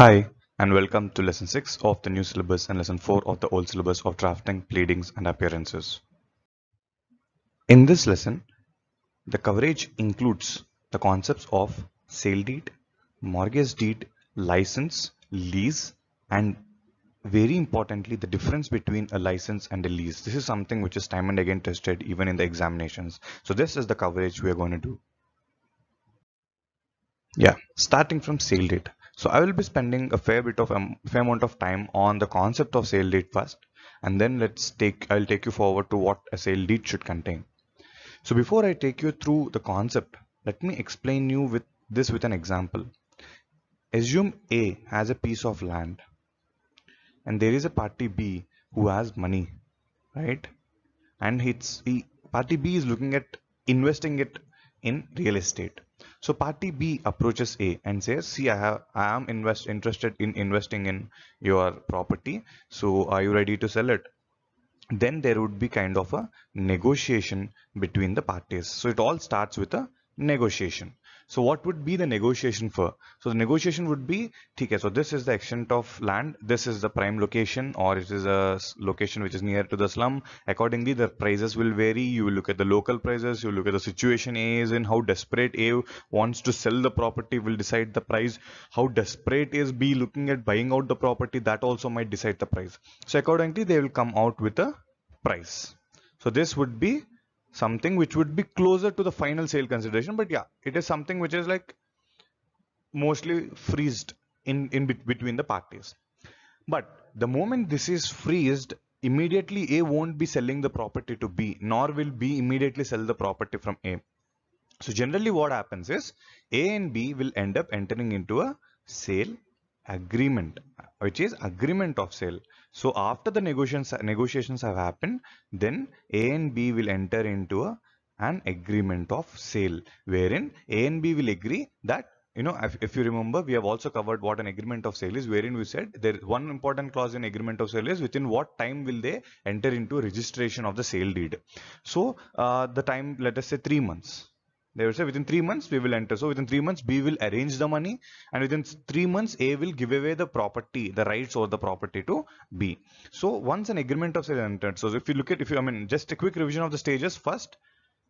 Hi and welcome to lesson 6 of the new syllabus and lesson 4 of the old syllabus of drafting, pleadings and appearances. In this lesson, the coverage includes the concepts of sale deed, mortgage deed, license, lease and very importantly the difference between a license and a lease. This is something which is time and again tested even in the examinations. So this is the coverage we are going to do. Yeah, starting from sale deed. So I will be spending a fair bit of a um, fair amount of time on the concept of sale deed first and then let's take I'll take you forward to what a sale lead should contain. So before I take you through the concept, let me explain you with this with an example. Assume A has a piece of land and there is a party B who has money, right? And it's he, party B is looking at investing it in real estate. So party B approaches A and says, see, I, have, I am invest, interested in investing in your property. So are you ready to sell it? Then there would be kind of a negotiation between the parties. So it all starts with a negotiation. So what would be the negotiation for? So the negotiation would be, okay, so this is the extent of land, this is the prime location or it is a location which is near to the slum. Accordingly, the prices will vary. You will look at the local prices, you look at the situation A is in, how desperate A wants to sell the property will decide the price. How desperate is B looking at buying out the property, that also might decide the price. So accordingly, they will come out with a price. So this would be something which would be closer to the final sale consideration but yeah it is something which is like mostly freezed in in be between the parties but the moment this is freezed immediately a won't be selling the property to b nor will b immediately sell the property from a so generally what happens is a and b will end up entering into a sale agreement which is agreement of sale so after the negotiations, negotiations have happened, then A and B will enter into a, an agreement of sale wherein A and B will agree that you know if, if, you remember we have also covered what an agreement of sale is wherein we said there one important clause in agreement of sale is within what time will they enter into registration of the sale deed so uh, the time let us say three months they will say within three months we will enter. So within three months B will arrange the money and within three months A will give away the property, the rights over the property to B. So once an agreement of sale entered. So if you look at if you I mean just a quick revision of the stages first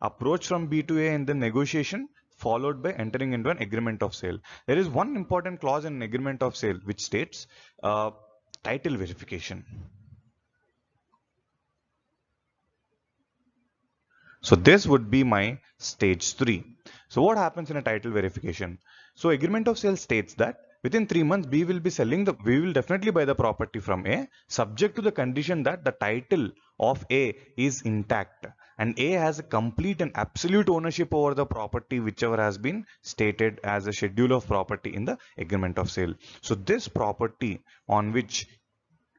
approach from B to A and then negotiation followed by entering into an agreement of sale. There is one important clause in an agreement of sale which states uh, title verification. So this would be my stage three. So what happens in a title verification? So agreement of sale states that within three months B will be selling the we will definitely buy the property from A subject to the condition that the title of A is intact and A has a complete and absolute ownership over the property whichever has been stated as a schedule of property in the agreement of sale. So this property on which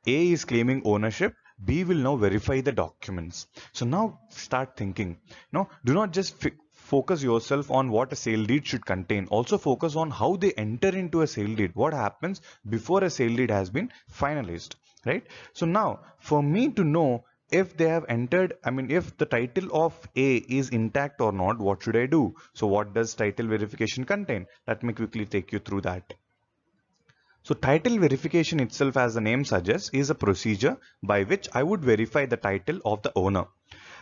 A is claiming ownership B will now verify the documents. So now start thinking. No, do not just focus yourself on what a sale deed should contain. Also focus on how they enter into a sale deed. What happens before a sale deed has been finalized, right? So now for me to know if they have entered i mean if the title of a is intact or not what should i do so what does title verification contain let me quickly take you through that so title verification itself as the name suggests is a procedure by which I would verify the title of the owner.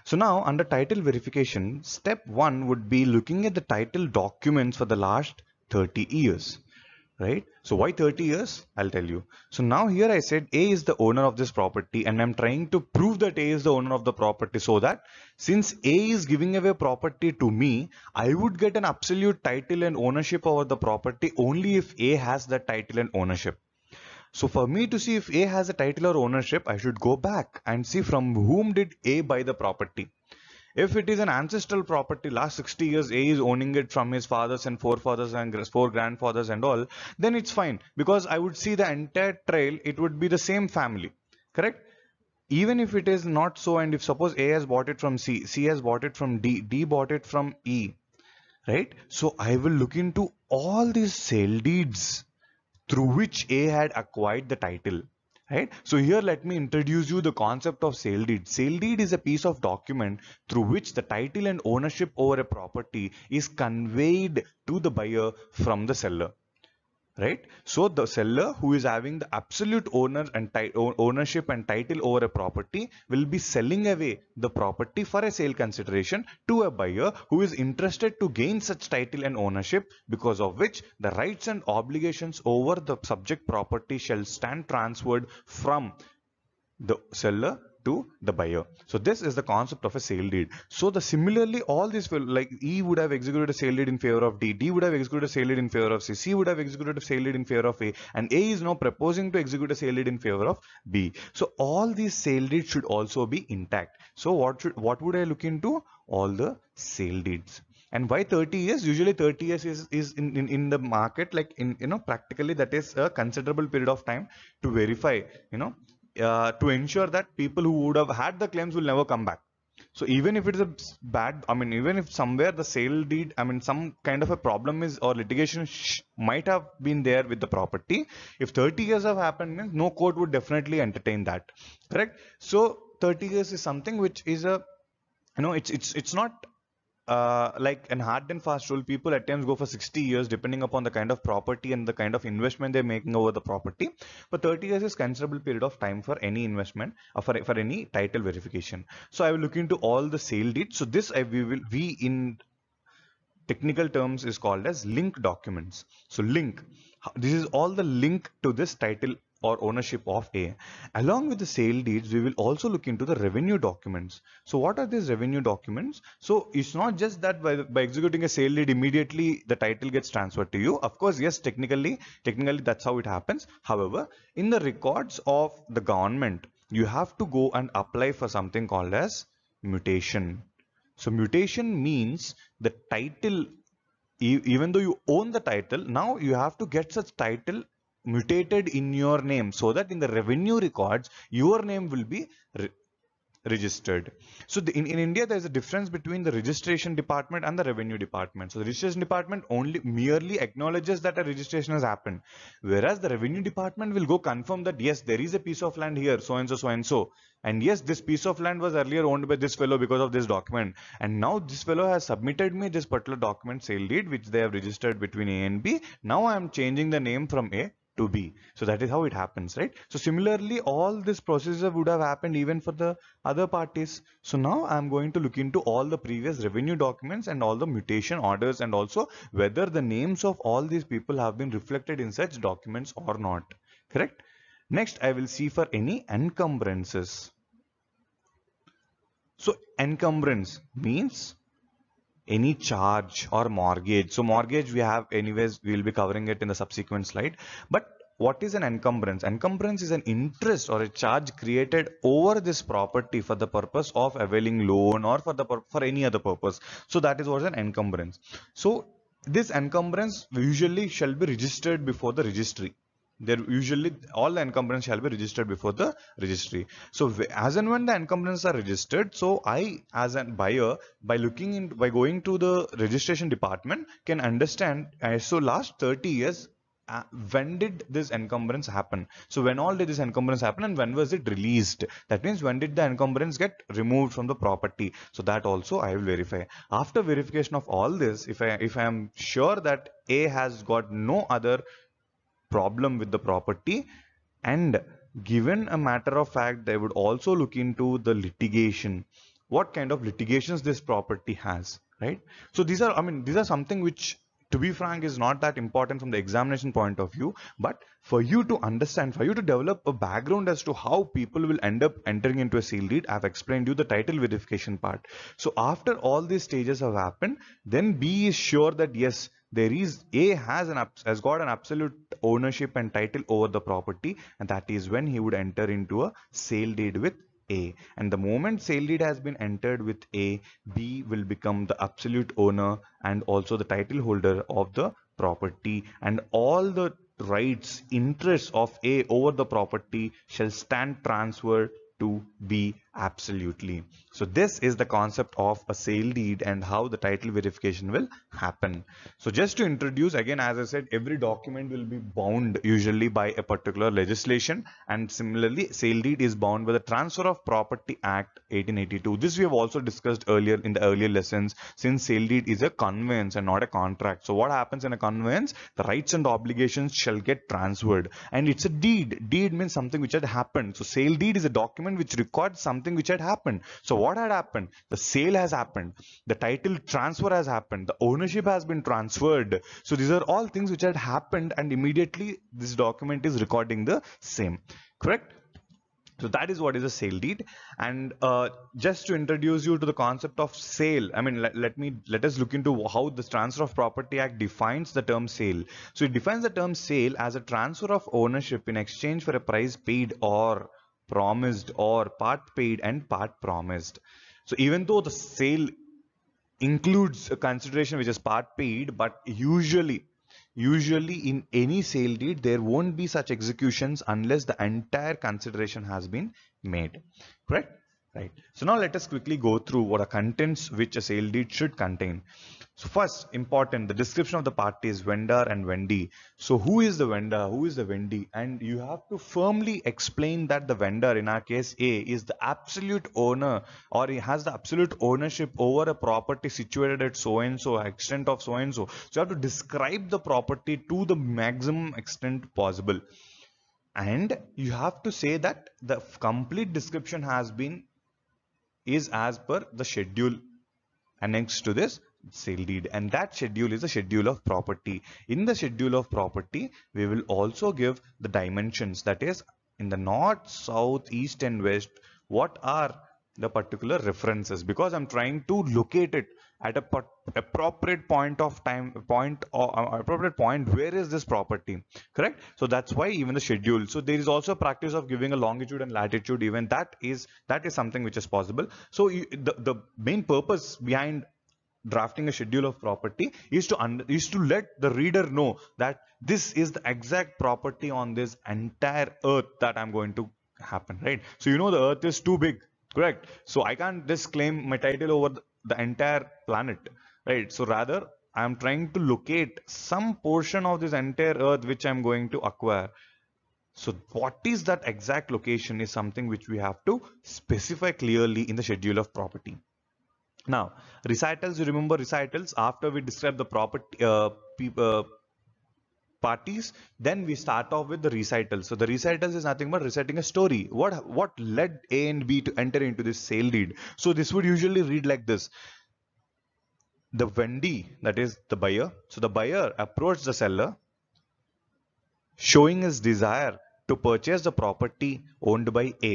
So now under title verification, step one would be looking at the title documents for the last 30 years right? So why 30 years? I'll tell you. So now here I said A is the owner of this property and I'm trying to prove that A is the owner of the property so that since A is giving away property to me, I would get an absolute title and ownership over the property only if A has that title and ownership. So for me to see if A has a title or ownership, I should go back and see from whom did A buy the property. If it is an ancestral property, last 60 years A is owning it from his fathers and forefathers and four grandfathers and all, then it's fine because I would see the entire trail, it would be the same family, correct? Even if it is not so and if suppose A has bought it from C, C has bought it from D, D bought it from E, right? So I will look into all these sale deeds through which A had acquired the title right? So here let me introduce you the concept of sale deed. Sale deed is a piece of document through which the title and ownership over a property is conveyed to the buyer from the seller right so the seller who is having the absolute owner and ownership and title over a property will be selling away the property for a sale consideration to a buyer who is interested to gain such title and ownership because of which the rights and obligations over the subject property shall stand transferred from the seller to the buyer. So this is the concept of a sale deed. So the similarly all these will like E would have executed a sale deed in favor of D, D would have executed a sale deed in favor of C, C would have executed a sale deed in favor of A and A is now proposing to execute a sale deed in favor of B. So all these sale deeds should also be intact. So what should what would I look into? All the sale deeds and why 30 years usually 30 years is, is in, in in the market like in you know practically that is a considerable period of time to verify you know uh, to ensure that people who would have had the claims will never come back so even if it's a bad i mean even if somewhere the sale deed i mean some kind of a problem is or litigation sh- might have been there with the property if 30 years have happened no court would definitely entertain that correct so 30 years is something which is a you know it's it's it's not uh, like in hard and fast rule, people at times go for 60 years depending upon the kind of property and the kind of investment they're making over the property. But 30 years is considerable period of time for any investment or uh, for, for any title verification. So I will look into all the sale deeds. So this I, we will we in technical terms is called as link documents. So link, this is all the link to this title or ownership of A. Along with the sale deeds, we will also look into the revenue documents. So what are these revenue documents? So it's not just that by, by executing a sale deed immediately the title gets transferred to you. Of course, yes, technically, technically that's how it happens. However, in the records of the government, you have to go and apply for something called as mutation. So mutation means the title even though you own the title now you have to get such title mutated in your name so that in the revenue records your name will be re registered so the, in, in india there is a difference between the registration department and the revenue department so the registration department only merely acknowledges that a registration has happened whereas the revenue department will go confirm that yes there is a piece of land here so and so so and so and yes this piece of land was earlier owned by this fellow because of this document and now this fellow has submitted me this particular document sale deed which they have registered between a and b now i am changing the name from a to So that is how it happens, right? So similarly, all this processes would have happened even for the other parties. So now I'm going to look into all the previous revenue documents and all the mutation orders and also whether the names of all these people have been reflected in such documents or not, correct? Next, I will see for any encumbrances. So encumbrance means any charge or mortgage. So mortgage we have anyways, we will be covering it in the subsequent slide. But what is an encumbrance? Encumbrance is an interest or a charge created over this property for the purpose of availing loan or for the for any other purpose. So that is what is an encumbrance. So this encumbrance usually shall be registered before the registry. There usually all the encumbrance shall be registered before the registry. So as and when the encumbrance are registered, so I as a buyer by looking in by going to the registration department can understand. Uh, so last 30 years uh, when did this encumbrance happen so when all did this encumbrance happen and when was it released that means when did the encumbrance get removed from the property so that also i will verify after verification of all this if i if i am sure that a has got no other problem with the property and given a matter of fact they would also look into the litigation what kind of litigations this property has right so these are i mean these are something which to be frank is not that important from the examination point of view but for you to understand for you to develop a background as to how people will end up entering into a sealed deed i've explained you the title verification part so after all these stages have happened then b is sure that yes there is A has an has got an absolute ownership and title over the property, and that is when he would enter into a sale deed with a. And the moment sale deed has been entered with A, B will become the absolute owner and also the title holder of the property and all the rights, interests of A over the property shall stand transferred to B Absolutely. So this is the concept of a sale deed and how the title verification will happen. So just to introduce again, as I said, every document will be bound usually by a particular legislation and similarly sale deed is bound by the Transfer of Property Act 1882. This we have also discussed earlier in the earlier lessons since sale deed is a conveyance and not a contract. So what happens in a conveyance? The rights and obligations shall get transferred and it's a deed. Deed means something which had happened. So sale deed is a document which records something something which had happened. So what had happened? The sale has happened. The title transfer has happened. The ownership has been transferred. So these are all things which had happened and immediately this document is recording the same. Correct? So that is what is a sale deed. And uh, just to introduce you to the concept of sale, I mean, let, let me let us look into how the Transfer of Property Act defines the term sale. So it defines the term sale as a transfer of ownership in exchange for a price paid or promised or part paid and part promised. So even though the sale includes a consideration which is part paid, but usually usually in any sale deed there won't be such executions unless the entire consideration has been made correct right? So now let us quickly go through what are contents which a sale deed should contain. So first, important, the description of the parties, vendor and vendee. So who is the vendor? Who is the vendee? And you have to firmly explain that the vendor, in our case A, is the absolute owner or he has the absolute ownership over a property situated at so-and-so, extent of so-and-so. So you have to describe the property to the maximum extent possible. And you have to say that the complete description has been is as per the schedule annexed to this sale deed and that schedule is the schedule of property. In the schedule of property, we will also give the dimensions that is in the north, south, east and west what are the particular references because I'm trying to locate it at a appropriate point of time point or uh, uh, appropriate point where is this property correct so that's why even the schedule so there is also a practice of giving a longitude and latitude even that is that is something which is possible so you, the the main purpose behind drafting a schedule of property is to under, is to let the reader know that this is the exact property on this entire earth that i'm going to happen right so you know the earth is too big correct so i can't just claim my title over the, the entire planet, right? So rather, I'm trying to locate some portion of this entire earth which I'm going to acquire. So what is that exact location is something which we have to specify clearly in the schedule of property. Now, recitals, you remember recitals, after we describe the property, uh, uh parties then we start off with the recital so the recitals is nothing but reciting a story what what led a and b to enter into this sale deed so this would usually read like this the vendee that is the buyer so the buyer approached the seller showing his desire to purchase the property owned by a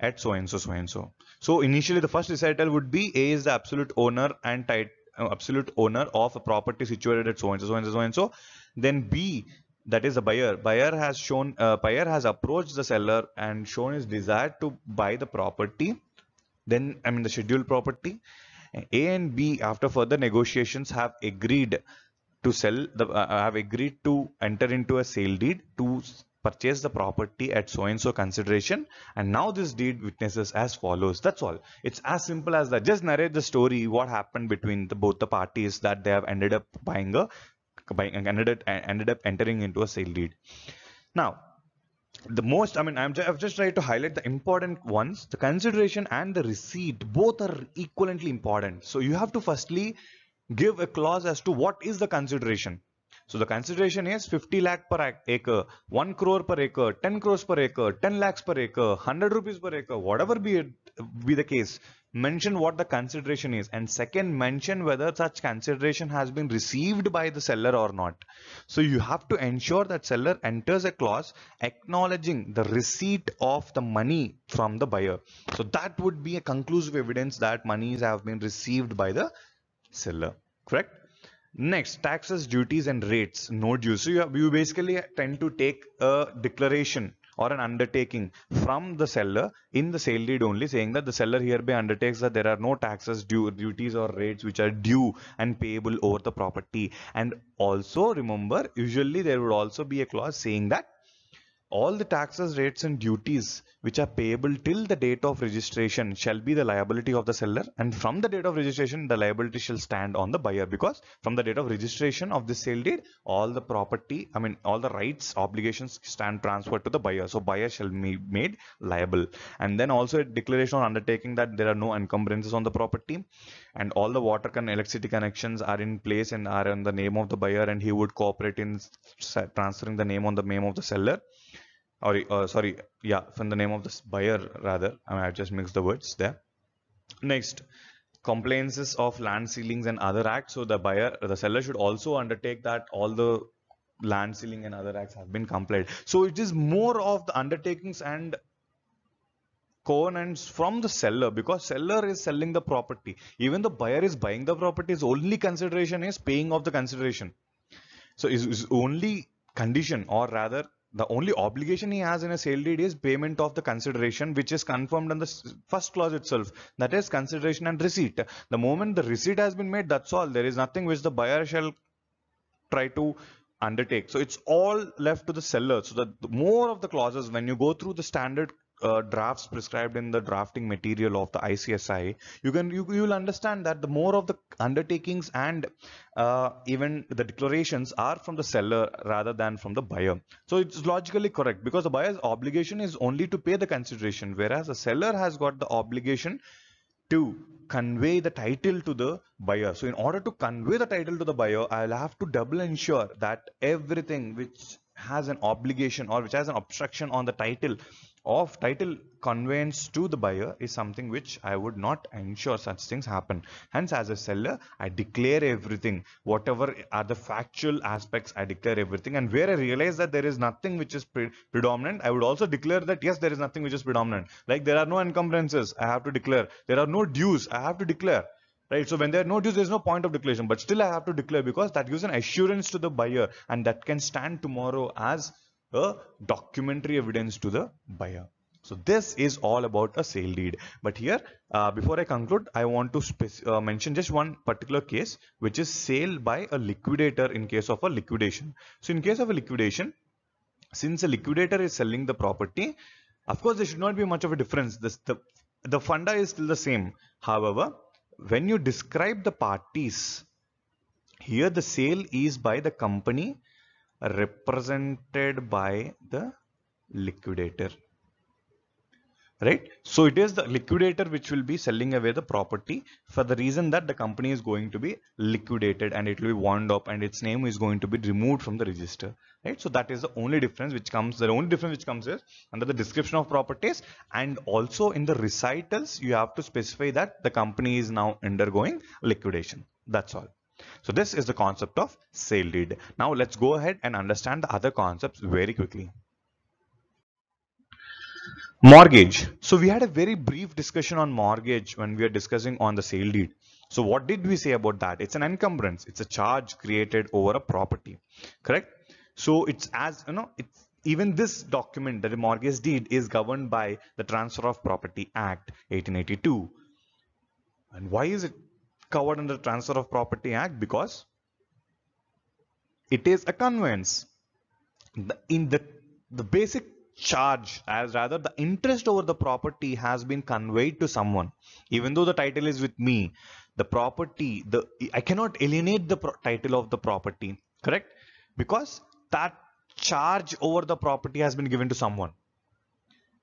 at so and so so and so so initially the first recital would be a is the absolute owner and title uh, absolute owner of a property situated at so and so so and so and so then b that is the buyer buyer has shown uh, buyer has approached the seller and shown his desire to buy the property then i mean the scheduled property a and b after further negotiations have agreed to sell the uh, uh have agreed to enter into a sale deed to purchase the property at so and so consideration and now this deed witnesses as follows that's all it's as simple as that just narrate the story what happened between the, both the parties that they have ended up buying a by ended up, ended up entering into a sale deed. Now, the most i mean i have just, just tried to highlight the important ones the consideration and the receipt both are equivalently important so you have to firstly give a clause as to what is the consideration so the consideration is 50 lakh per acre 1 crore per acre 10 crores per acre 10 lakhs per acre 100 rupees per acre whatever be it be the case mention what the consideration is and second mention whether such consideration has been received by the seller or not so you have to ensure that seller enters a clause acknowledging the receipt of the money from the buyer so that would be a conclusive evidence that monies have been received by the seller correct Next, taxes, duties and rates, no dues. So you, have, you basically tend to take a declaration or an undertaking from the seller in the sale deed only saying that the seller hereby undertakes that there are no taxes due duties or rates which are due and payable over the property and also remember usually there would also be a clause saying that all the taxes, rates and duties which are payable till the date of registration shall be the liability of the seller and from the date of registration the liability shall stand on the buyer because from the date of registration of the sale date all the property I mean all the rights obligations stand transferred to the buyer so buyer shall be made liable and then also a declaration on undertaking that there are no encumbrances on the property and all the water and electricity connections are in place and are in the name of the buyer and he would cooperate in transferring the name on the name of the seller or uh, sorry yeah from the name of this buyer rather I, mean, I just mixed the words there next compliances of land ceilings and other acts so the buyer the seller should also undertake that all the land ceiling and other acts have been complied so it is more of the undertakings and covenants from the seller because seller is selling the property even the buyer is buying the property. property's only consideration is paying of the consideration so is only condition or rather the only obligation he has in a sale deed is payment of the consideration which is confirmed in the first clause itself that is consideration and receipt the moment the receipt has been made that's all there is nothing which the buyer shall try to undertake so it's all left to the seller so that more of the clauses when you go through the standard uh, drafts prescribed in the drafting material of the ICSI, you can you will understand that the more of the undertakings and uh, even the declarations are from the seller rather than from the buyer. So it's logically correct because the buyer's obligation is only to pay the consideration, whereas the seller has got the obligation to convey the title to the buyer. So in order to convey the title to the buyer, I'll have to double ensure that everything which has an obligation or which has an obstruction on the title of title conveyance to the buyer is something which I would not ensure such things happen. Hence, as a seller, I declare everything. Whatever are the factual aspects, I declare everything. And where I realize that there is nothing which is pre predominant, I would also declare that yes, there is nothing which is predominant. Like there are no encumbrances, I have to declare. There are no dues, I have to declare right so when there are no dues there is no point of declaration but still i have to declare because that gives an assurance to the buyer and that can stand tomorrow as a documentary evidence to the buyer. So this is all about a sale deed. But here, uh, before I conclude, I want to uh, mention just one particular case, which is sale by a liquidator in case of a liquidation. So in case of a liquidation, since a liquidator is selling the property, of course, there should not be much of a difference. This, the, the funda is still the same. However, when you describe the parties, here the sale is by the company represented by the liquidator right so it is the liquidator which will be selling away the property for the reason that the company is going to be liquidated and it will be wound up and its name is going to be removed from the register right so that is the only difference which comes the only difference which comes is under the description of properties and also in the recitals you have to specify that the company is now undergoing liquidation that's all so this is the concept of sale deed. Now let's go ahead and understand the other concepts very quickly. Mortgage. So we had a very brief discussion on mortgage when we are discussing on the sale deed. So what did we say about that? It's an encumbrance. It's a charge created over a property, correct? So it's as, you know, it's even this document that the mortgage deed is governed by the Transfer of Property Act 1882. And why is it covered under Transfer of Property Act because it is a conveyance. The, in the, the basic charge as rather the interest over the property has been conveyed to someone even though the title is with me the property the i cannot alienate the title of the property correct because that charge over the property has been given to someone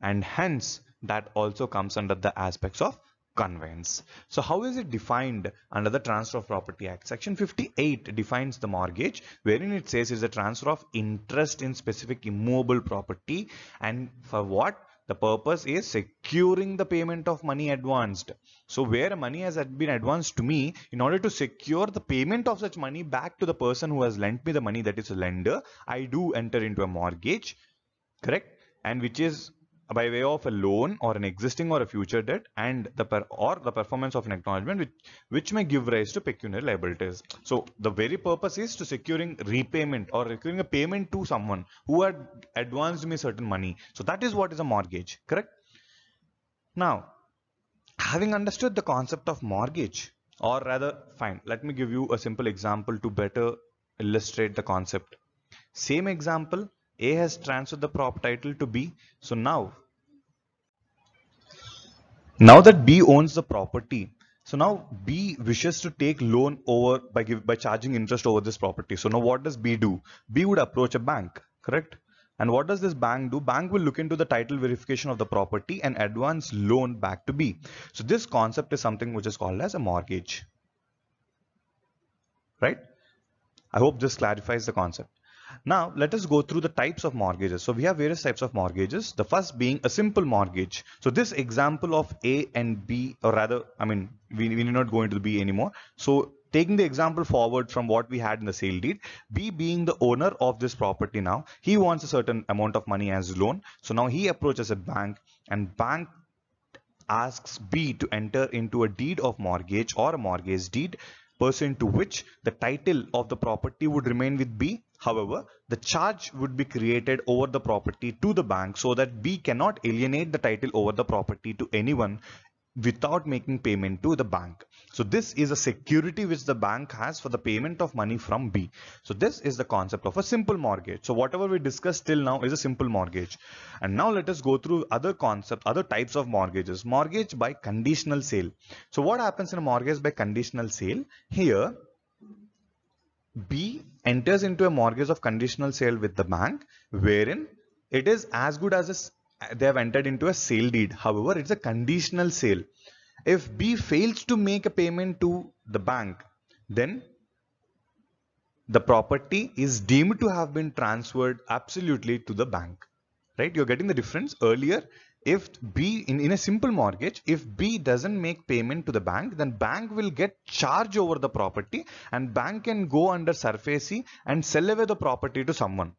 and hence that also comes under the aspects of conveyance. So how is it defined under the Transfer of Property Act? Section 58 defines the mortgage wherein it says is a transfer of interest in specific immovable property and for what? The purpose is securing the payment of money advanced. So where money has been advanced to me, in order to secure the payment of such money back to the person who has lent me the money, that is a lender, I do enter into a mortgage, correct? And which is by way of a loan or an existing or a future debt and the per or the performance of an acknowledgement which which may give rise to pecuniary liabilities so the very purpose is to securing repayment or securing a payment to someone who had advanced me certain money so that is what is a mortgage correct now having understood the concept of mortgage or rather fine let me give you a simple example to better illustrate the concept same example a has transferred the prop title to B. So now, now that B owns the property, so now B wishes to take loan over by give, by charging interest over this property. So now what does B do? B would approach a bank, correct? And what does this bank do? Bank will look into the title verification of the property and advance loan back to B. So this concept is something which is called as a mortgage. Right? I hope this clarifies the concept. Now let us go through the types of mortgages. So we have various types of mortgages. The first being a simple mortgage. So this example of A and B or rather, I mean, we, we need not go into the B anymore. So taking the example forward from what we had in the sale deed, B being the owner of this property now, he wants a certain amount of money as loan. So now he approaches a bank and bank asks B to enter into a deed of mortgage or a mortgage deed pursuant to which the title of the property would remain with B. However, the charge would be created over the property to the bank so that B cannot alienate the title over the property to anyone without making payment to the bank. So this is a security which the bank has for the payment of money from B. So this is the concept of a simple mortgage. So whatever we discussed till now is a simple mortgage. And now let us go through other concepts, other types of mortgages. Mortgage by conditional sale. So what happens in a mortgage by conditional sale? Here B enters into a mortgage of conditional sale with the bank wherein it is as good as a they have entered into a sale deed. However, it's a conditional sale. If B fails to make a payment to the bank, then the property is deemed to have been transferred absolutely to the bank. Right? You're getting the difference earlier. If B in, in a simple mortgage, if B doesn't make payment to the bank, then bank will get charge over the property and bank can go under surfacey and sell away the property to someone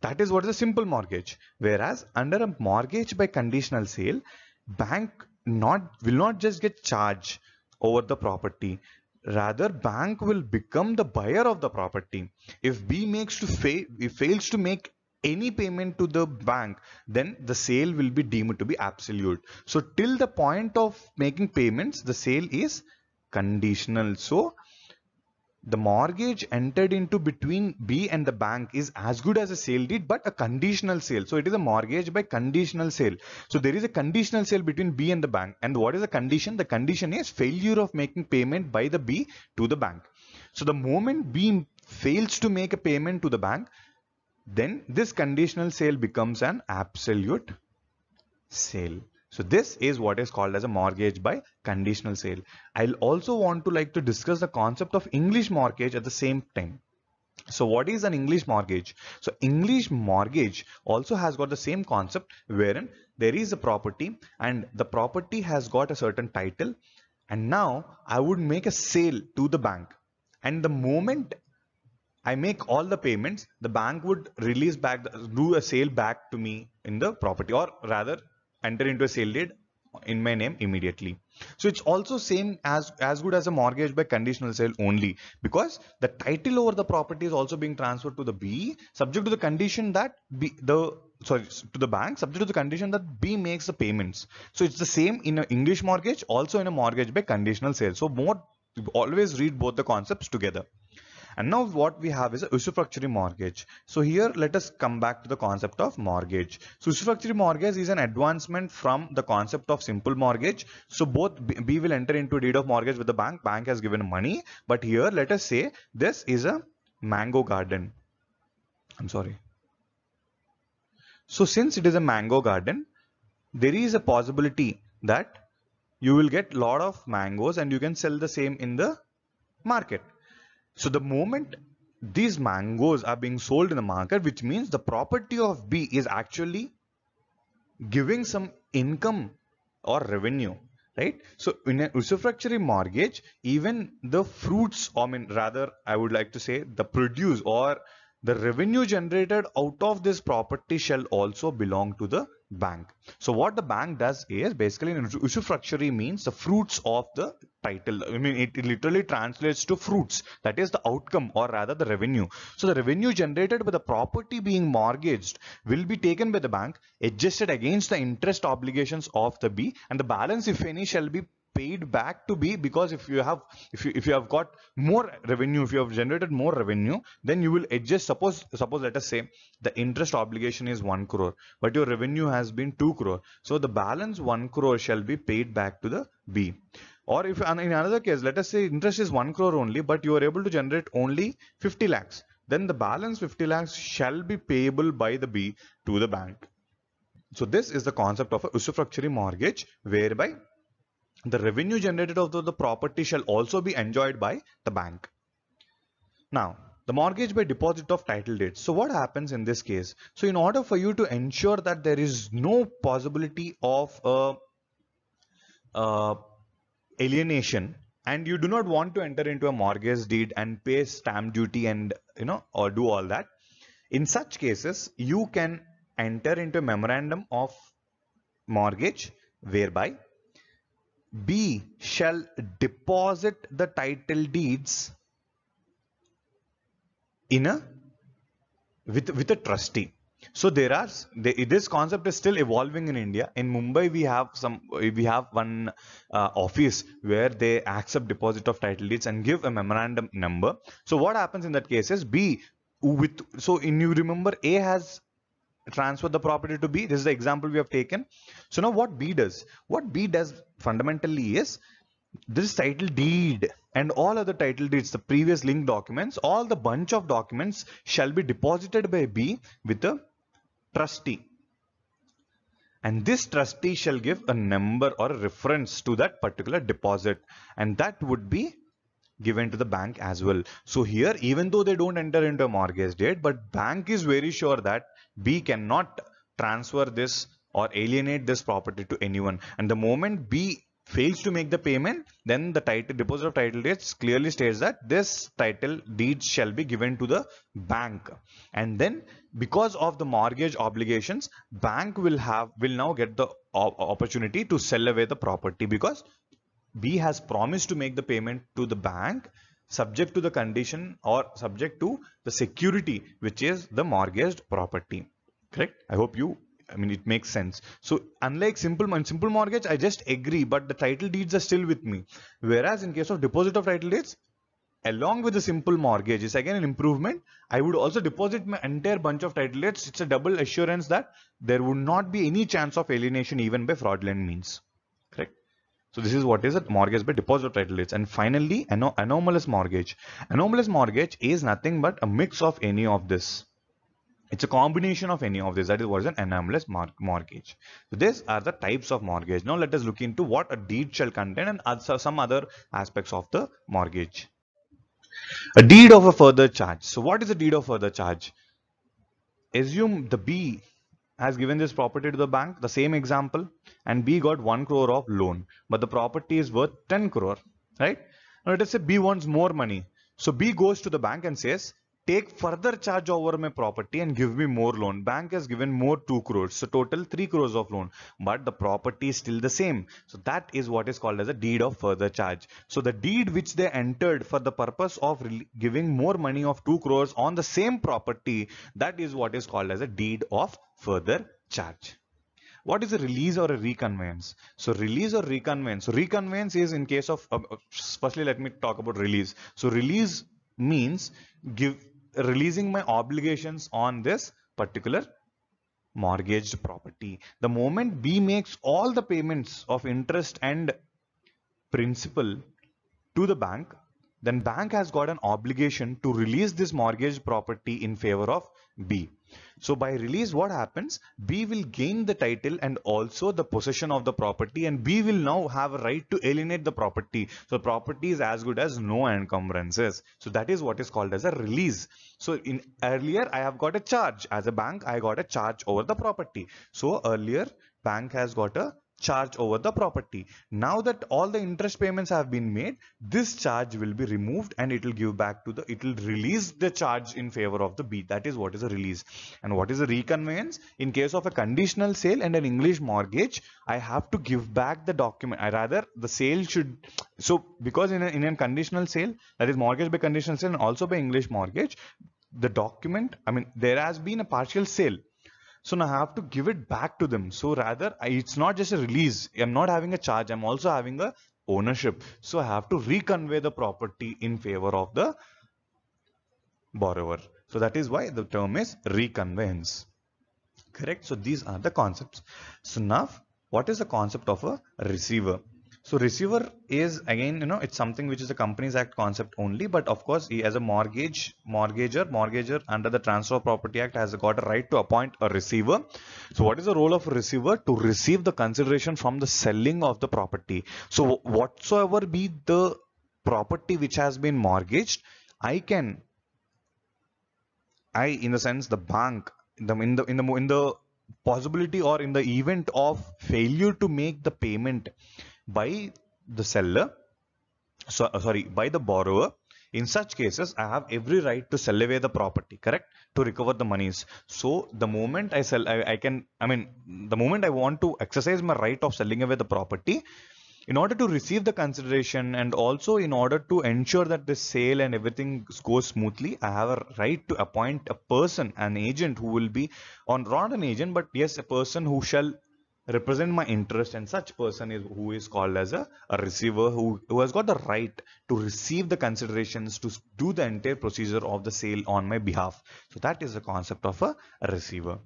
that is what is a simple mortgage. Whereas under a mortgage by conditional sale, bank not will not just get charge over the property. Rather, bank will become the buyer of the property. If B makes to fail, fails to make any payment to the bank, then the sale will be deemed to be absolute. So till the point of making payments, the sale is conditional. So the mortgage entered into between B and the bank is as good as a sale deed, but a conditional sale. So it is a mortgage by conditional sale. So there is a conditional sale between B and the bank. And what is the condition? The condition is failure of making payment by the B to the bank. So the moment B fails to make a payment to the bank, then this conditional sale becomes an absolute sale. So this is what is called as a mortgage by conditional sale. I'll also want to like to discuss the concept of English mortgage at the same time. So what is an English mortgage? So English mortgage also has got the same concept wherein there is a property and the property has got a certain title and now I would make a sale to the bank and the moment I make all the payments the bank would release back do a sale back to me in the property or rather enter into a sale deed in my name immediately. So it's also same as as good as a mortgage by conditional sale only because the title over the property is also being transferred to the B subject to the condition that B the sorry to the bank subject to the condition that B makes the payments. So it's the same in an English mortgage also in a mortgage by conditional sale. So more always read both the concepts together. And now what we have is a usufructuary mortgage. So here let us come back to the concept of mortgage. So usufructuary mortgage is an advancement from the concept of simple mortgage. So both B will enter into a deed of mortgage with the bank. Bank has given money. But here let us say this is a mango garden. I'm sorry. So since it is a mango garden, there is a possibility that you will get lot of mangoes and you can sell the same in the market. So the moment these mangoes are being sold in the market, which means the property of B is actually giving some income or revenue, right? So in a usufructuary mortgage, even the fruits, I mean, rather, I would like to say the produce or the revenue generated out of this property shall also belong to the bank. So what the bank does is basically an usufructuary means the fruits of the title. I mean, it, literally translates to fruits. That is the outcome or rather the revenue. So the revenue generated by the property being mortgaged will be taken by the bank, adjusted against the interest obligations of the B and the balance if any shall be paid back to be because if you have if you if you have got more revenue if you have generated more revenue then you will adjust suppose suppose let us say the interest obligation is 1 crore but your revenue has been 2 crore so the balance 1 crore shall be paid back to the b or if in another case let us say interest is 1 crore only but you are able to generate only 50 lakhs then the balance 50 lakhs shall be payable by the b to the bank so this is the concept of a usufructuary mortgage whereby the revenue generated of the property shall also be enjoyed by the bank. Now, the mortgage by deposit of title deeds. So what happens in this case? So in order for you to ensure that there is no possibility of a alienation and you do not want to enter into a mortgage deed and pay stamp duty and you know or do all that in such cases you can enter into a memorandum of mortgage whereby B shall deposit the title deeds in a with with a trustee so there are this concept is still evolving in india in mumbai we have some we have one uh, office where they accept deposit of title deeds and give a memorandum number so what happens in that case is b with so in you remember a has transfer the property to B. This is the example we have taken. So now what B does? What B does fundamentally is this title deed and all other title deeds, the previous linked documents, all the bunch of documents shall be deposited by B with the trustee. And this trustee shall give a number or a reference to that particular deposit. And that would be given to the bank as well. So here, even though they don't enter into a mortgage date, but bank is very sure that B cannot transfer this or alienate this property to anyone. And the moment B fails to make the payment, then the title deposit of title deeds clearly states that this title deed shall be given to the bank. And then because of the mortgage obligations, bank will have will now get the opportunity to sell away the property because B has promised to make the payment to the bank subject to the condition or subject to the security which is the mortgaged property correct i hope you i mean it makes sense so unlike simple simple mortgage i just agree but the title deeds are still with me whereas in case of deposit of title deeds along with the simple mortgage is again an improvement i would also deposit my entire bunch of title deeds it's a double assurance that there would not be any chance of alienation even by fraudulent means so this is what is a mortgage by deposit title rates. And finally, an anomalous mortgage. Anomalous mortgage is nothing but a mix of any of this. It's a combination of any of this. That is what is an anomalous mortgage. So these are the types of mortgage. Now let us look into what a deed shall contain and some other aspects of the mortgage. A deed of a further charge. So what is a deed of further charge? Assume the B has given this property to the bank, the same example, and B got 1 crore of loan, but the property is worth 10 crore, right? Now let us say B wants more money. So B goes to the bank and says, take further charge over my property and give me more loan. Bank has given more 2 crores. So total 3 crores of loan. But the property is still the same. So that is what is called as a deed of further charge. So the deed which they entered for the purpose of giving more money of 2 crores on the same property, that is what is called as a deed of further charge. What is a release or a reconveyance? So release or reconveyance? So reconveyance is in case of, uh, uh firstly let me talk about release. So release means give releasing my obligations on this particular mortgaged property. The moment B makes all the payments of interest and principal to the bank, then bank has got an obligation to release this mortgage property in favor of B. So by release what happens? B will gain the title and also the possession of the property and B will now have a right to alienate the property. So property is as good as no encumbrances. So that is what is called as a release. So in earlier I have got a charge as a bank I got a charge over the property. So earlier bank has got a charge over the property. Now that all the interest payments have been made, this charge will be removed and it will give back to the, it will release the charge in favor of the B. That is what is a release. And what is a reconveyance? In case of a conditional sale and an English mortgage, I have to give back the document. I uh, rather the sale should, so because in a, in a conditional sale, that is mortgage by conditional sale and also by English mortgage, the document, I mean, there has been a partial sale so now I have to give it back to them. So rather, I, it's not just a release. I'm not having a charge. I'm also having a ownership. So I have to reconvey the property in favor of the borrower. So that is why the term is reconveyance. Correct? So these are the concepts. So now, what is the concept of a receiver? So receiver is again, you know, it's something which is the Companies Act concept only. But of course, he as a mortgage, mortgager, mortgager under the Transfer of Property Act has got a right to appoint a receiver. So what is the role of a receiver? To receive the consideration from the selling of the property. So whatsoever be the property which has been mortgaged, I can, I in the sense the bank, the in the in the in the possibility or in the event of failure to make the payment by the seller, so, uh, sorry, by the borrower. In such cases, I have every right to sell away the property, correct? To recover the monies. So the moment I sell, I, I can, I mean, the moment I want to exercise my right of selling away the property, in order to receive the consideration and also in order to ensure that the sale and everything goes smoothly i have a right to appoint a person an agent who will be on not an agent but yes a person who shall represent my interest and such person is who is called as a, a receiver who, who has got the right to receive the considerations to do the entire procedure of the sale on my behalf so that is the concept of a, a receiver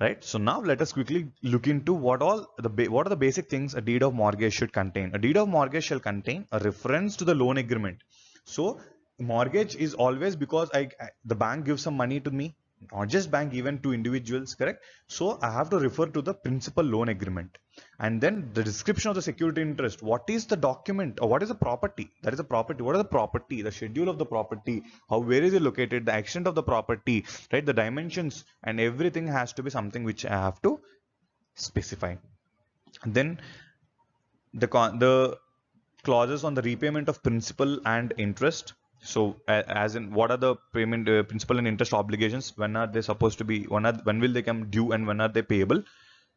right so now let us quickly look into what all the what are the basic things a deed of mortgage should contain a deed of mortgage shall contain a reference to the loan agreement so mortgage is always because I, I the bank gives some money to me not just bank even to individuals correct so i have to refer to the principal loan agreement and then the description of the security interest what is the document or what is the property that is a property What is the property the schedule of the property how where is it located the extent of the property right the dimensions and everything has to be something which i have to specify and then the the clauses on the repayment of principal and interest so as in what are the payment uh, principal and interest obligations when are they supposed to be when are when will they come due and when are they payable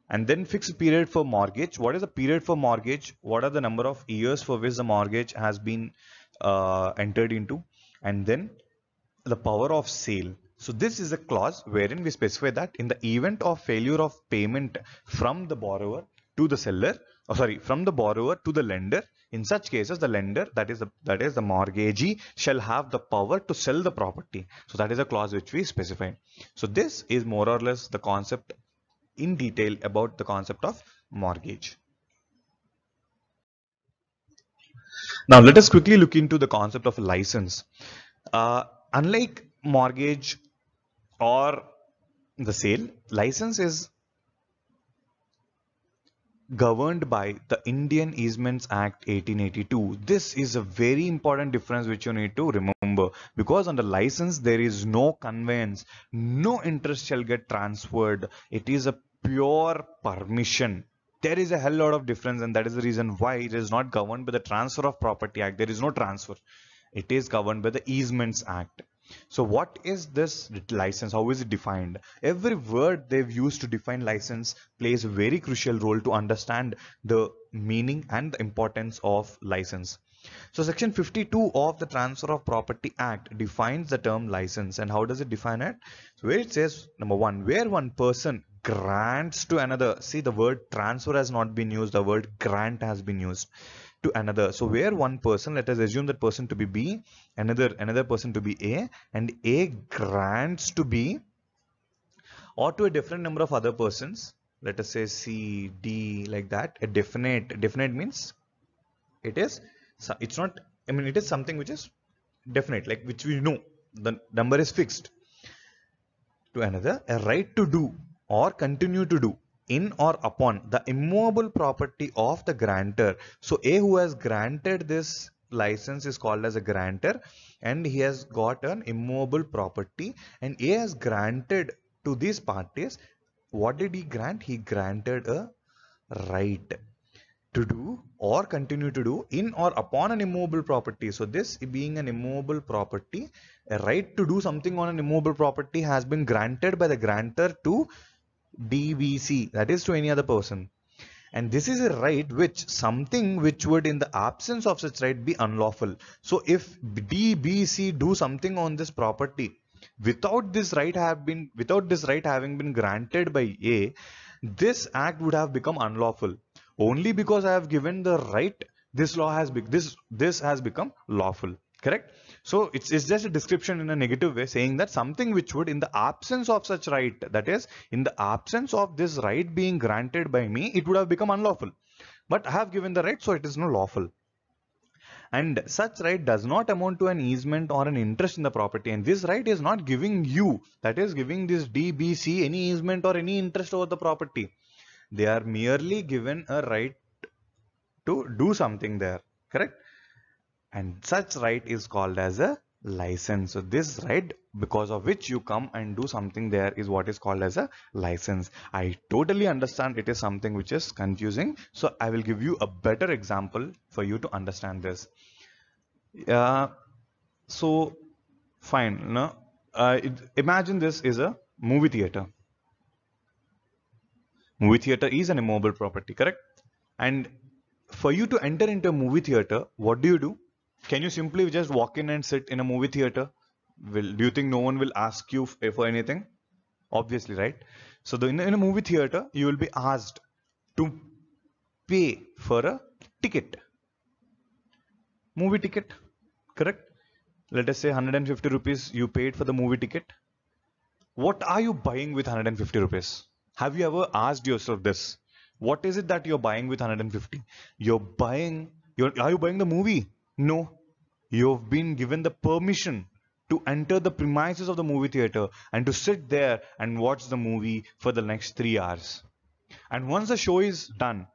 and then fixed period for mortgage what is the period for mortgage what are the number of years for which the mortgage has been uh, entered into and then the power of sale so this is a clause wherein we specify that in the event of failure of payment from the borrower to the seller oh, sorry, from the borrower to the lender. In such cases, the lender, that is the, that is the mortgagee, shall have the power to sell the property. So that is a clause which we specify. So this is more or less the concept in detail about the concept of mortgage. Now let us quickly look into the concept of license. Uh, unlike mortgage or the sale, license is governed by the Indian Easements Act 1882. This is a very important difference which you need to remember because on the license there is no conveyance, no interest shall get transferred. It is a pure permission. There is a hell lot of difference and that is the reason why it is not governed by the Transfer of Property Act. There is no transfer. It is governed by the Easements Act. So what is this license? How is it defined? Every word they've used to define license plays a very crucial role to understand the meaning and the importance of license. So section 52 of the Transfer of Property Act defines the term license and how does it define it? So where it says number one, where one person grants to another, see the word transfer has not been used, the word grant has been used to another so hmm. where one person let us assume that person to be b another another person to be a and a grants to b or to a different number of other persons let us say c d like that a definite definite means it is it's not i mean it is something which is definite like which we know the number is fixed to another a right to do or continue to do in or upon the immovable property of the grantor. So A who has granted this license is called as a grantor and he has got an immovable property and A has granted to these parties. What did he grant? He granted a right to do or continue to do in or upon an immovable property. So this being an immovable property, a right to do something on an immovable property has been granted by the grantor to DVC that is to any other person and this is a right which something which would in the absence of such right be unlawful so if DBC do something on this property without this right have been without this right having been granted by A this act would have become unlawful only because I have given the right this law has this this has become lawful correct so it's, it's just a description in a negative way saying that something which would in the absence of such right, that is in the absence of this right being granted by me, it would have become unlawful. But I have given the right, so it is no lawful and such right does not amount to an easement or an interest in the property and this right is not giving you that is giving this DBC any easement or any interest over the property they are merely given a right to do something there correct and such right is called as a license so this right because of which you come and do something there is what is called as a license i totally understand it is something which is confusing so i will give you a better example for you to understand this uh, so fine no uh, it, imagine this is a movie theater movie theater is an immobile property correct and for you to enter into a movie theater what do you do can you simply just walk in and sit in a movie theater? Will do you think no one will ask you eh, for anything? Obviously, right? So the, in, in a movie theater, you will be asked to pay for a ticket, movie ticket, correct? Let us say 150 rupees you paid for the movie ticket. What are you buying with 150 rupees? Have you ever asked yourself this? What is it that you're buying with 150? You're buying. You're, are you buying the movie? No, you've been given the permission to enter the premises of the movie theater and to sit there and watch the movie for the next three hours. And once the show is done,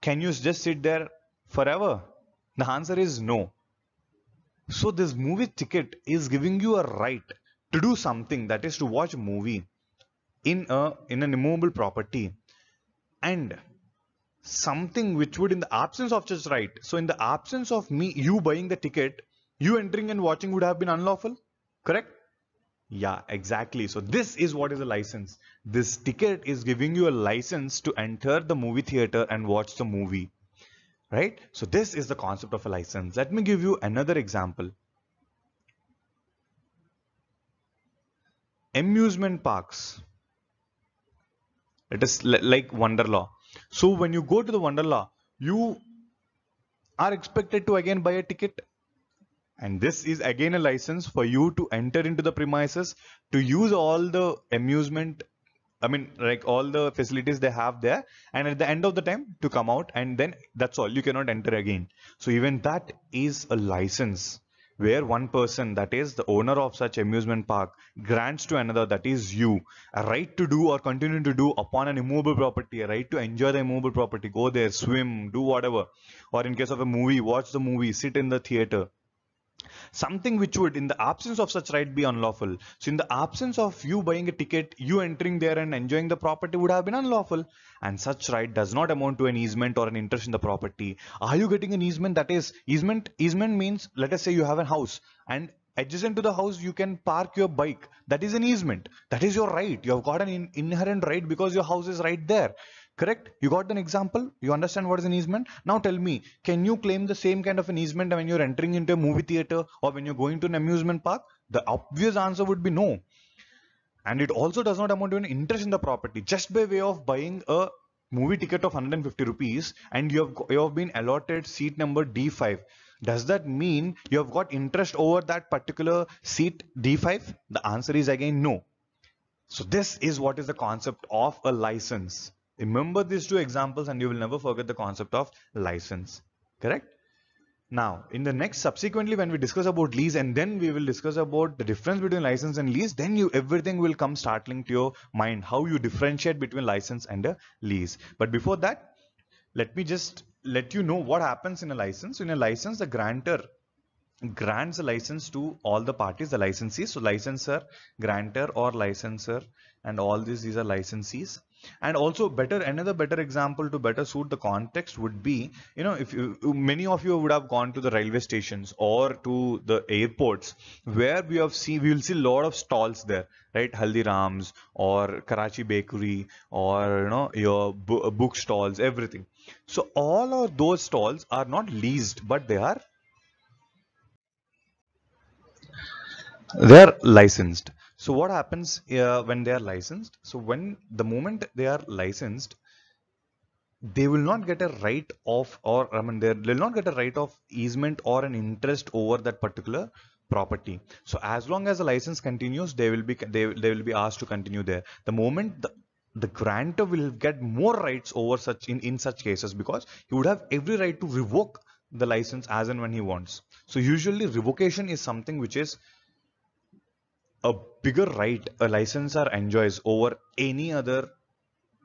can you just sit there forever? The answer is no. So this movie ticket is giving you a right to do something that is to watch a movie in a in an immovable property and something which would in the absence of just right. So in the absence of me, you buying the ticket, you entering and watching would have been unlawful. Correct? Yeah, exactly. So this is what is a license. This ticket is giving you a license to enter the movie theater and watch the movie. Right? So this is the concept of a license. Let me give you another example. Amusement parks. It is like Wonderlaw so when you go to the Wonderla, you are expected to again buy a ticket. And this is again a license for you to enter into the premises to use all the amusement I mean, like all the facilities they have there, and at the end of the time to come out, and then that's all. You cannot enter again. So even that is a license where one person, that is the owner of such amusement park, grants to another, that is you, a right to do or continue to do upon an immovable property, a right to enjoy the immovable property, go there, swim, do whatever, or in case of a movie, watch the movie, sit in the theater something which would in the absence of such right be unlawful so in the absence of you buying a ticket you entering there and enjoying the property would have been unlawful and such right does not amount to an easement or an interest in the property are you getting an easement that is easement easement means let us say you have a house and adjacent to the house you can park your bike that is an easement that is your right you have got an in inherent right because your house is right there Correct? You got an example? You understand what is an easement? Now tell me, can you claim the same kind of an easement when you're entering into a movie theater or when you're going to an amusement park? The obvious answer would be no. And it also does not amount to an interest in the property just by way of buying a movie ticket of 150 rupees and you have, you have been allotted seat number D5. Does that mean you have got interest over that particular seat D5? The answer is again no. So this is what is the concept of a license. Remember these two examples and you will never forget the concept of license. Correct? Now, in the next subsequently when we discuss about lease and then we will discuss about the difference between license and lease, then you everything will come startling to your mind how you differentiate between license and a lease. But before that, let me just let you know what happens in a license. In a license, the grantor grants a license to all the parties, the licensees. So licensor, grantor or licensor and all these, these are licensees and also better another better example to better suit the context would be you know if you many of you would have gone to the railway stations or to the airports where we have seen we will see a lot of stalls there right haldirams or karachi bakery or you know your book stalls everything so all of those stalls are not leased but they are they're licensed so what happens uh, when they are licensed? So when the moment they are licensed, they will not get a right of or I mean they will not get a right of easement or an interest over that particular property. So as long as the license continues, they will be they, they will be asked to continue there. The moment the, the grantor will get more rights over such in, in such cases because he would have every right to revoke the license as and when he wants. So usually revocation is something which is a bigger right a licensor enjoys over any other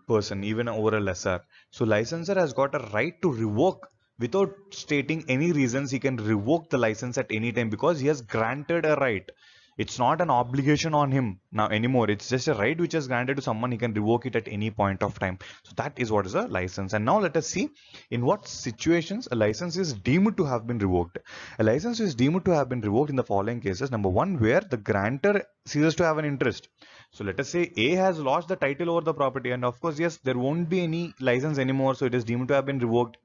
person, even over a lesser. So licensor has got a right to revoke without stating any reasons he can revoke the license at any time because he has granted a right it's not an obligation on him now anymore it's just a right which is granted to someone he can revoke it at any point of time so that is what is a license and now let us see in what situations a license is deemed to have been revoked a license is deemed to have been revoked in the following cases number one where the grantor ceases to have an interest so let us say a has lost the title over the property and of course yes there won't be any license anymore so it is deemed to have been revoked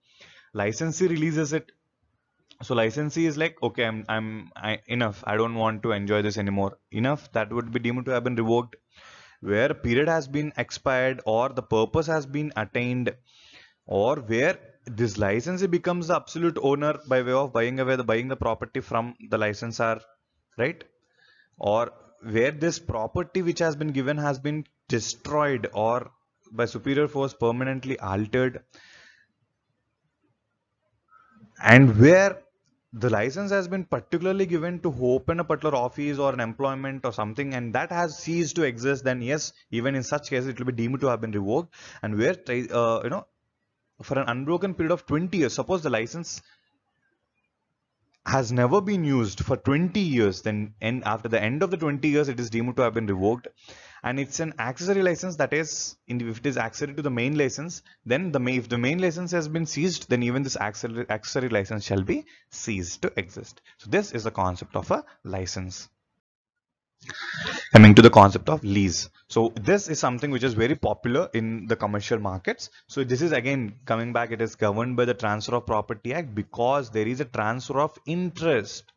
licensee releases it so licensee is like okay i'm i'm I, enough i don't want to enjoy this anymore enough that would be deemed to have been revoked where period has been expired or the purpose has been attained or where this licensee becomes the absolute owner by way of buying away the buying the property from the licensor right or where this property which has been given has been destroyed or by superior force permanently altered and where the license has been particularly given to open a particular office or an employment or something and that has ceased to exist then yes even in such cases it will be deemed to have been revoked and where uh, you know for an unbroken period of 20 years suppose the license has never been used for 20 years then and after the end of the 20 years it is deemed to have been revoked and it's an accessory license that is the, if it is accessory to the main license then the main, if the main license has been seized then even this accessory, accessory license shall be ceased to exist so this is the concept of a license coming to the concept of lease so this is something which is very popular in the commercial markets so this is again coming back it is governed by the transfer of property act because there is a transfer of interest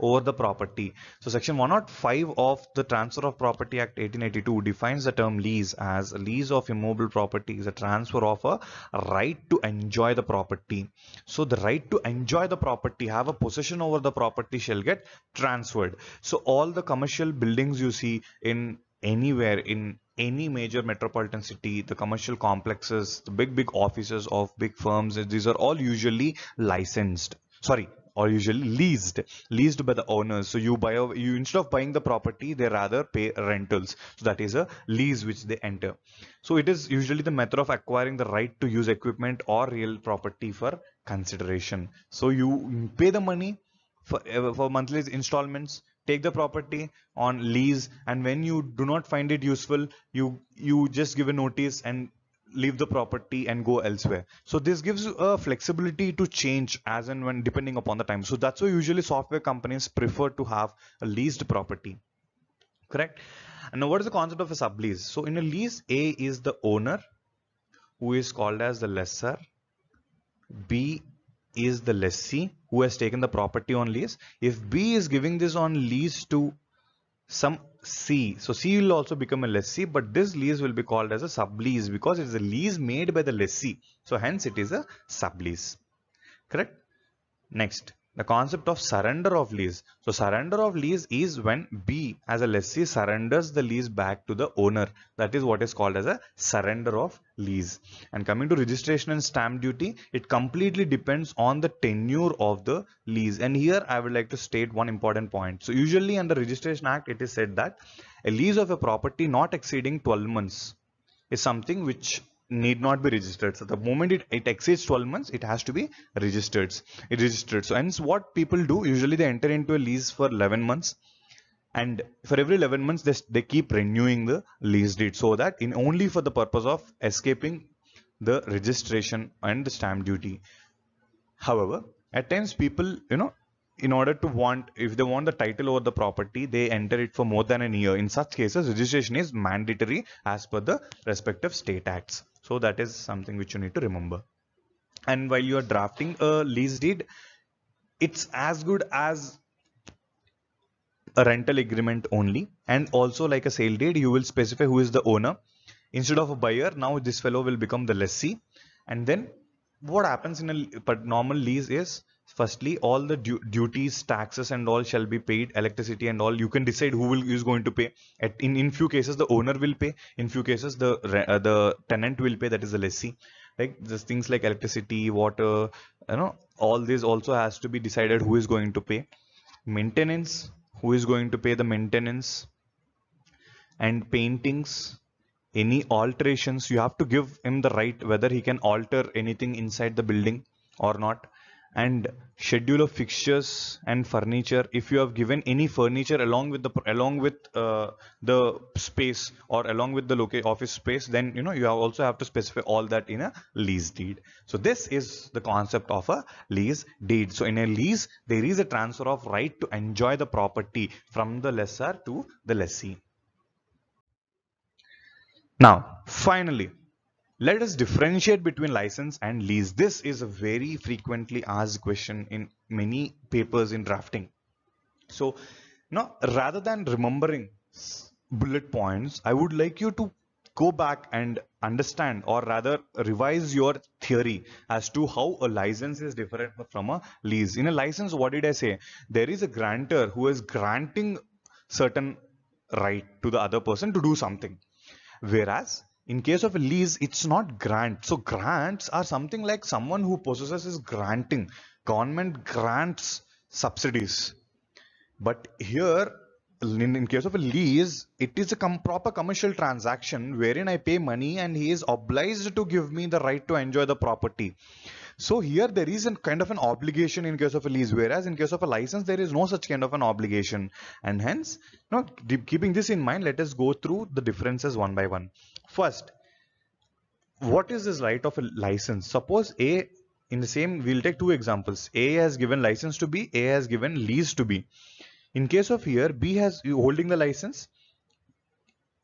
over the property. So section 105 of the Transfer of Property Act 1882 defines the term lease as a lease of immobile property is a transfer of a right to enjoy the property. So the right to enjoy the property, have a possession over the property shall get transferred. So all the commercial buildings you see in anywhere in any major metropolitan city the commercial complexes the big big offices of big firms these are all usually licensed sorry or usually leased leased by the owners so you buy a, you instead of buying the property they rather pay rentals so that is a lease which they enter so it is usually the method of acquiring the right to use equipment or real property for consideration so you pay the money for, for monthly installments take the property on lease and when you do not find it useful you you just give a notice and leave the property and go elsewhere. So this gives a flexibility to change as and when depending upon the time. So that's why usually software companies prefer to have a leased property. Correct. And now what is the concept of a sublease? So in a lease, A is the owner who is called as the lessor. B is the lessee who has taken the property on lease. If B is giving this on lease to some C. So C will also become a lessee, but this lease will be called as a sublease because it's a lease made by the lessee. So hence it is a sublease. Correct? Next, the concept of surrender of lease. So surrender of lease is when B as a lessee surrenders the lease back to the owner. That is what is called as a surrender of lease. And coming to registration and stamp duty, it completely depends on the tenure of the lease. And here I would like to state one important point. So usually under Registration Act, it is said that a lease of a property not exceeding 12 months is something which need not be registered so the moment it, it exceeds 12 months it has to be registered it registered so hence what people do usually they enter into a lease for 11 months and for every 11 months they, they keep renewing the lease deed so that in only for the purpose of escaping the registration and the stamp duty however at times people you know in order to want if they want the title over the property they enter it for more than a year in such cases registration is mandatory as per the respective state acts so that is something which you need to remember and while you are drafting a lease deed it's as good as a rental agreement only and also like a sale deed you will specify who is the owner instead of a buyer now this fellow will become the lessee and then what happens in a normal lease is firstly all the du duties taxes and all shall be paid electricity and all you can decide who will, is going to pay At, in in few cases the owner will pay in few cases the uh, the tenant will pay that is the lessee like just things like electricity water you know all this also has to be decided who is going to pay maintenance who is going to pay the maintenance and paintings any alterations you have to give him the right whether he can alter anything inside the building or not and schedule of fixtures and furniture if you have given any furniture along with the along with uh, the space or along with the local office space then you know you also have to specify all that in a lease deed so this is the concept of a lease deed so in a lease there is a transfer of right to enjoy the property from the lessor to the lessee now finally let us differentiate between license and lease. This is a very frequently asked question in many papers in drafting. So now rather than remembering bullet points, I would like you to go back and understand or rather revise your theory as to how a license is different from a lease. In a license, what did I say? There is a grantor who is granting certain right to the other person to do something. Whereas in case of a lease it's not grant so grants are something like someone who possesses is granting government grants subsidies but here in, in case of a lease it is a com proper commercial transaction wherein i pay money and he is obliged to give me the right to enjoy the property so here there is a kind of an obligation in case of a lease, whereas in case of a license, there is no such kind of an obligation. And hence, now keeping this in mind, let us go through the differences one by one. First, what is this right of a license? Suppose A in the same, we'll take two examples. A has given license to B, A has given lease to B. In case of here, B has holding the license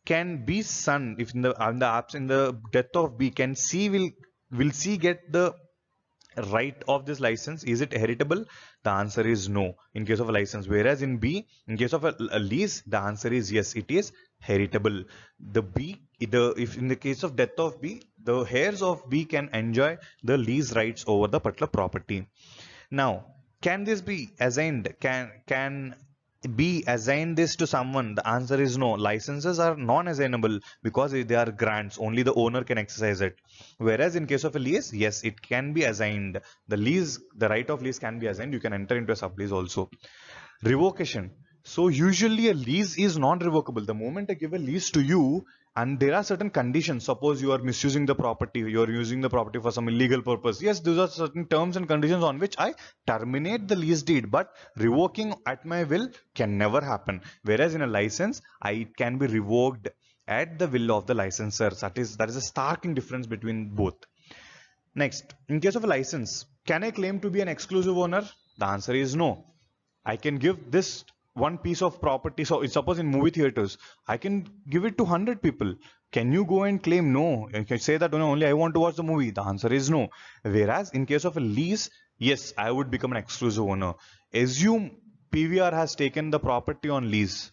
can B's son, if in the in the in the death of B, can C will will C get the right of this license is it heritable the answer is no in case of a license whereas in b in case of a, a lease the answer is yes it is heritable the b the if in the case of death of b the heirs of b can enjoy the lease rights over the particular property now can this be assigned can can B assign this to someone the answer is no licenses are non-assignable because they are grants only the owner can exercise it whereas in case of a lease yes it can be assigned the lease the right of lease can be assigned you can enter into a sublease also revocation so usually a lease is non-revocable the moment I give a lease to you and there are certain conditions suppose you are misusing the property you are using the property for some illegal purpose yes those are certain terms and conditions on which i terminate the lease deed but revoking at my will can never happen whereas in a license i can be revoked at the will of the licensor that is that is a starking difference between both next in case of a license can i claim to be an exclusive owner the answer is no i can give this one piece of property so suppose in movie theaters i can give it to 100 people can you go and claim no you can say that you oh, know, only i want to watch the movie the answer is no whereas in case of a lease yes i would become an exclusive owner assume pvr has taken the property on lease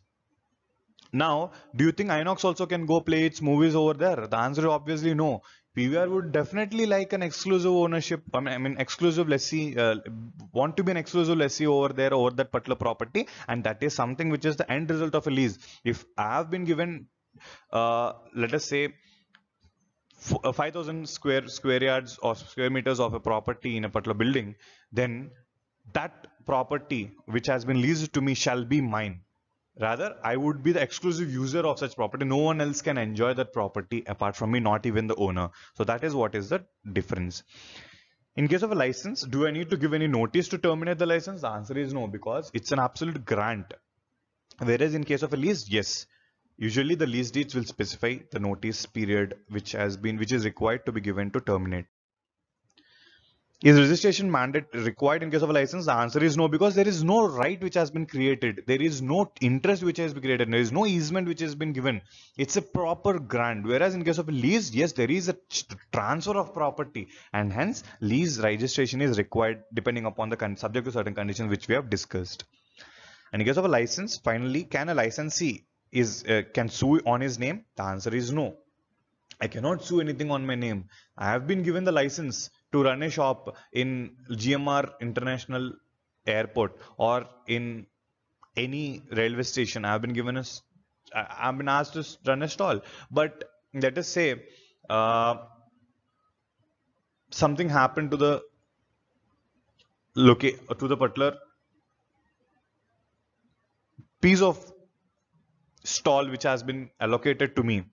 now, do you think Inox also can go play its movies over there? The answer is obviously no. PVR would definitely like an exclusive ownership. I mean, I mean exclusive lessee uh, want to be an exclusive lessee over there over that particular property, and that is something which is the end result of a lease. If I have been given, uh, let us say. Uh, 5000 square square yards or square meters of a property in a particular building then that property which has been leased to me shall be mine Rather, I would be the exclusive user of such property. No one else can enjoy that property apart from me, not even the owner. So that is what is the difference. In case of a license, do I need to give any notice to terminate the license? The answer is no, because it's an absolute grant. Whereas in case of a lease, yes. Usually the lease deeds will specify the notice period which has been, which is required to be given to terminate. Is registration mandate required in case of a license? The answer is no because there is no right which has been created. There is no interest which has been created. There is no easement which has been given. It's a proper grant. Whereas in case of a lease, yes, there is a transfer of property and hence lease registration is required depending upon the subject to certain conditions which we have discussed. And in case of a license, finally, can a licensee is uh, can sue on his name? The answer is no. I cannot sue anything on my name. I have been given the license to run a shop in GMR International Airport or in any railway station. I've been given a, I've been asked to run a stall. But let us say uh, something happened to the locate to the butler. piece of stall which has been allocated to me.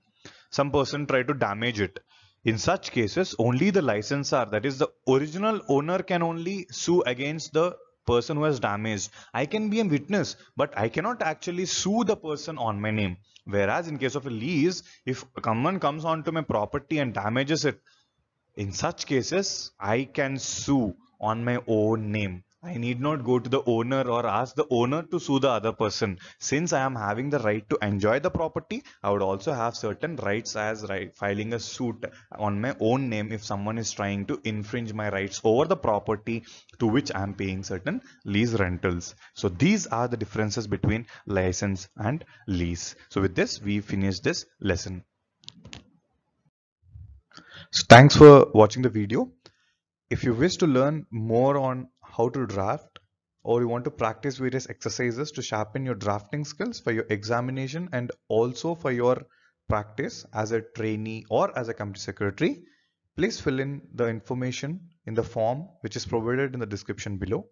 Some person tried to damage it in such cases, only the licensor, that is the original owner can only sue against the person who has damaged. I can be a witness, but I cannot actually sue the person on my name. Whereas in case of a lease, if someone comes onto my property and damages it, in such cases, I can sue on my own name. I need not go to the owner or ask the owner to sue the other person. Since I am having the right to enjoy the property, I would also have certain rights as right, filing a suit on my own name if someone is trying to infringe my rights over the property to which I am paying certain lease rentals. So these are the differences between license and lease. So with this, we finish this lesson. So thanks for watching the video. If you wish to learn more on how to draft or you want to practice various exercises to sharpen your drafting skills for your examination and also for your practice as a trainee or as a company secretary, please fill in the information in the form which is provided in the description below.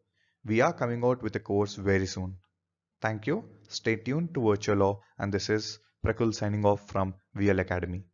We are coming out with a course very soon. Thank you. Stay tuned to Virtual Law and this is Prakul signing off from VL Academy.